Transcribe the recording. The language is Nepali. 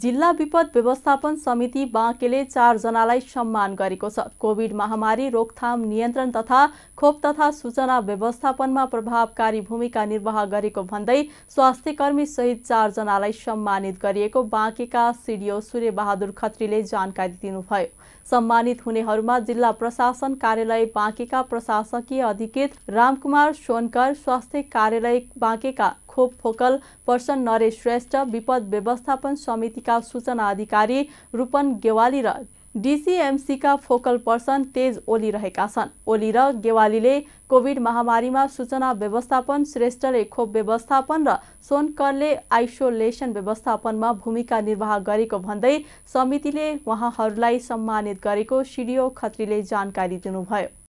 जिल्ला विपद व्यवस्थापन समिति बाँकेले चारजनालाई सम्मान गरेको छ कोभिड महामारी रोकथाम नियन्त्रण तथा खोप तथा सूचना व्यवस्थापनमा प्रभावकारी भूमिका निर्वाह गरेको भन्दै स्वास्थ्य कर्मी सहित चारजनालाई सम्मानित गरिएको बाँकेका सिडिओ सूर्यबहादुर खत्रीले जानकारी दिनुभयो सम्मानित हुनेहरूमा जिल्ला प्रशासन कार्यालय बाँकेका प्रशासकीय अधिकृत रामकुमार सोनकर स्वास्थ्य कार्यालय बाँकेका खोप फोकल पर्सन नरेश श्रेष्ठ विपद व्यवस्थापन समितिका सूचना अधिकारी रूपन गेवाली र डिसिएमसीका फोकल पर्सन तेज ओली रहेका छन् ओली र गेवालीले कोभिड महामारीमा सूचना व्यवस्थापन श्रेष्ठले खोप व्यवस्थापन र सोनकरले आइसोलेसन व्यवस्थापनमा भूमिका निर्वाह गरेको भन्दै समितिले उहाँहरूलाई सम्मानित गरेको सिडिओ खत्रीले जानकारी दिनुभयो